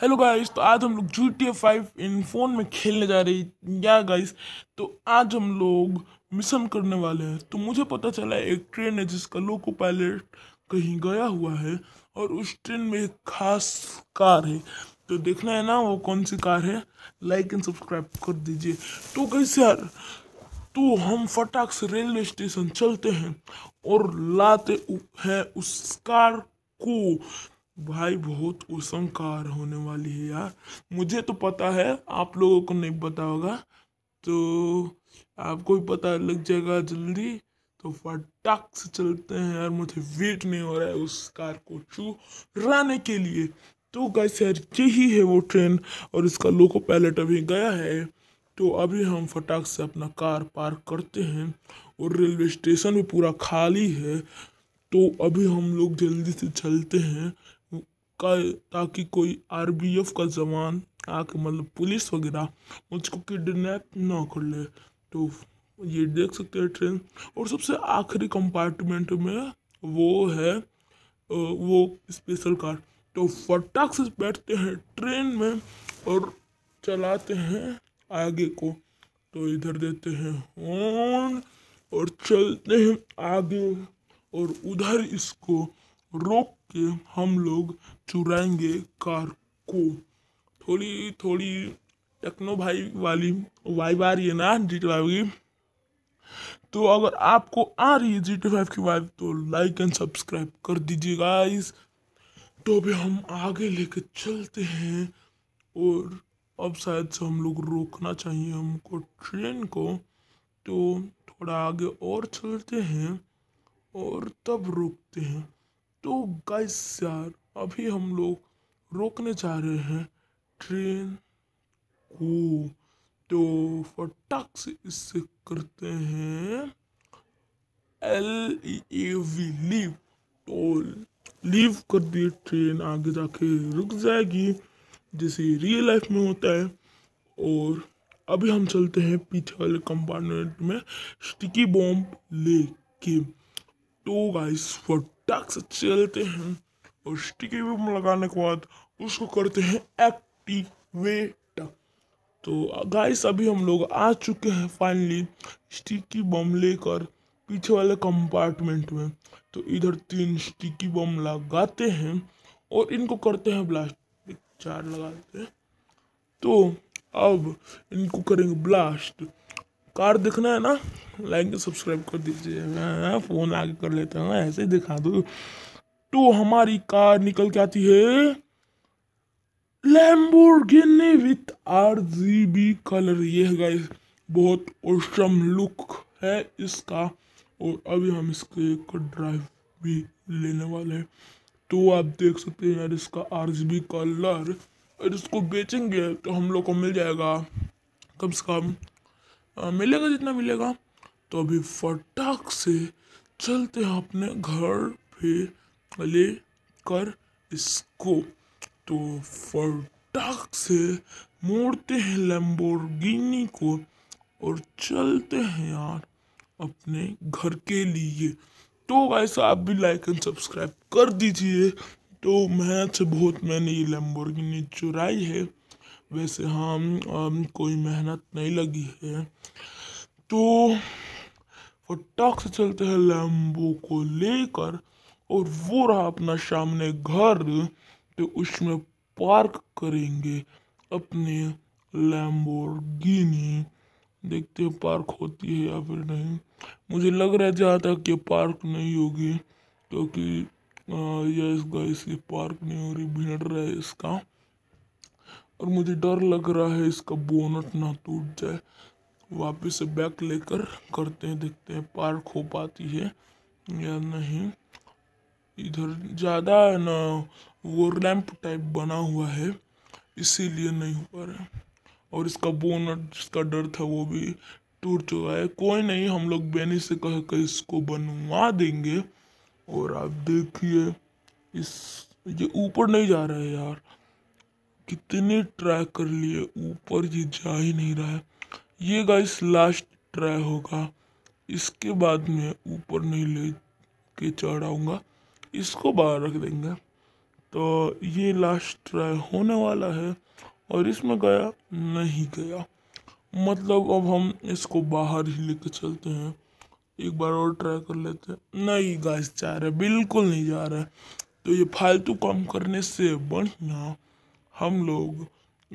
hello guys तो आज हम लोग जी टी फाइव इन फोन में खेलने जा रहे या गाइस तो आज हम लोग मिशन करने वाले हैं तो मुझे पता चला एक ट्रेन है जिसका लोको पायलट कहीं गया हुआ है और उस ट्रेन में एक खास कार है तो देखना है ना वो कौन सी कार है लाइक एंड सब्सक्राइब कर दीजिए तो गाइस यार तो हम फटाक से रेलवे स्टेशन चलते हैं और लाते हैं उस कार को भाई बहुत उसम कार होने वाली है यार मुझे तो पता है आप लोगों को नहीं पता होगा तो आपको भी पता लग जाएगा जल्दी तो फटाक से चलते हैं यार मुझे वेट नहीं हो रहा है उस कार को चुराने के लिए तो गैस यार यही है वो ट्रेन और इसका लोको पायलट अभी गया है तो अभी हम फटाक से अपना कार पार्क करते हैं और रेलवे स्टेशन भी पूरा खाली है तो अभी हम लोग जल्दी से चलते हैं ताकि कोई आर बी एफ का जवान आके मतलब पुलिस वगैरह मुझको किडनैप ना कर ले तो ये देख सकते हैं ट्रेन और सबसे आखिरी कंपार्टमेंट में वो है वो स्पेशल कार तो फटाक से बैठते हैं ट्रेन में और चलाते हैं आगे को तो इधर देते हैं हॉर्न और चलते हैं आगे और उधर इसको रोक के हम लोग चुराएंगे कार को थोड़ी थोड़ी टेक्नो भाई वाली वाइब आ रही है ना जी टी फाइव की तो अगर आपको आ रही है जी टी फाइव की वाइब तो लाइक एंड सब्सक्राइब कर दीजिए गाइस तो अभी हम आगे लेके चलते हैं और अब शायद से हम लोग रोकना चाहिए हमको ट्रेन को तो थोड़ा आगे और चलते हैं और तब रोकते हैं तो गाइस यार अभी हम लोग रोकने जा रहे हैं ट्रेन को तो फटाक से इससे करते हैं एल ए वी लीव तो लीव कर दिए ट्रेन आगे जाके रुक जाएगी जैसे रियल लाइफ में होता है और अभी हम चलते हैं पीछे वाले कंपार्टमेंट में स्टिकी बॉम्ब ले के तो गाइस फटाक से चलते हैं और स्टिकी लगाने के बाद उसको करते हैं एक्टिवेट तो गाइस अभी हम लोग आ चुके हैं फाइनली स्टिकी बम लेकर पीछे वाले कंपार्टमेंट में तो इधर तीन स्टिकी बम लगाते हैं और इनको करते हैं ब्लास्ट चार लगाते हैं तो अब इनको करेंगे ब्लास्ट कार देखना है ना लाइक सब्सक्राइब कर दीजिए मैं फ़ोन आगे कर लेता हूँ ऐसे दिखा दो तो हमारी कार निकल के आती है Lamborghini with R G B colour ये है बहुत औसम लुक है इसका और अभी हम इसके एक ड्राइव भी लेने वाले हैं तो आप देख सकते हैं यार इसका आर जी बी कलर और इसको बेचेंगे तो हम लोग को मिल जाएगा कम से कम मिलेगा जितना मिलेगा तो अभी फटाक से चलते हैं अपने घर पे ले कर इसको तो फटाक से मोड़ते हैं लैम्बोर्गिनी को और चलते हैं यार अपने घर के लिए तो वैसा आप भी लाइक एंड सब्सक्राइब कर दीजिए तो मेहनत से बहुत मैंने ये लैम्बोरगिनी चुराई है वैसे हाँ कोई मेहनत नहीं लगी है तो फटाक से चलते हैं लैम्बो को लेकर और वो रहा अपना सामने घर तो उसमें पार्क करेंगे अपने लैम्बोर्गिनी देखते हैं पार्क होती है या फिर नहीं मुझे लग रहा है जहाँ तक कि पार्क नहीं होगी क्योंकि यस गाइस ये पार्क नहीं हो रही भीड़ रहा है इसका और मुझे डर लग रहा है इसका बोनट ना टूट जाए वापस से बैक लेकर करते हैं देखते हैं पार्क हो पाती है या नहीं इधर ज़्यादा ना वो रैंप टाइप बना हुआ है इसीलिए नहीं हो पा रहा और इसका बोनट जिसका डर था वो भी टूट चुका है कोई नहीं हम लोग बेनी से कह कर इसको बनवा देंगे और आप देखिए इस ये ऊपर नहीं जा रहा है यार कितने ट्राई कर लिए ऊपर ये जा ही नहीं रहा है ये गाइस लास्ट ट्राई होगा इसके बाद मैं ऊपर नहीं ले के चढ़ाऊँगा इसको बाहर रख देंगे तो ये लास्ट ट्राई होने वाला है और इसमें गया नहीं गया मतलब अब हम इसको बाहर ही लेके चलते हैं एक बार और ट्राई कर लेते हैं नहीं गाइस जा रहा है बिल्कुल नहीं जा रहा है तो ये फालतू काम करने से बढ़िया हम लोग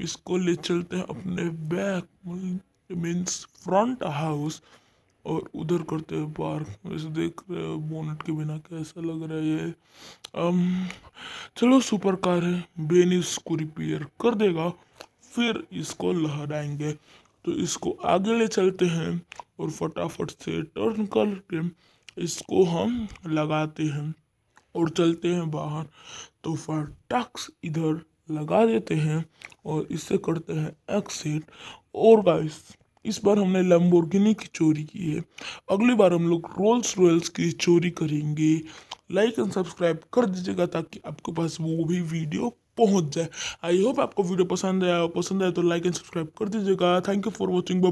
इसको ले चलते हैं अपने बैग मीन्स फ्रंट हाउस और उधर करते हैं पार्क वैसे देख रहे हो बोनट के बिना कैसा लग रहा है ये अम चलो सुपर कार है बेनिस को रिपेयर कर देगा फिर इसको लहराएंगे तो इसको आगे ले चलते हैं और फटाफट से टर्न करके इसको हम लगाते हैं और चलते हैं बाहर तो फटाक्स इधर लगा देते हैं और इससे करते हैं एक्सिट और गाइस इस बार हमने लैम्बोर्गिनी की चोरी की है अगली बार हम लोग रोल्स रॉयल्स की चोरी करेंगे लाइक एंड सब्सक्राइब कर दीजिएगा ताकि आपके पास वो भी वीडियो पहुंच जाए आई होप आपको वीडियो पसंद आया पसंद आया तो लाइक एंड सब्सक्राइब कर दीजिएगा थैंक यू फॉर वॉचिंग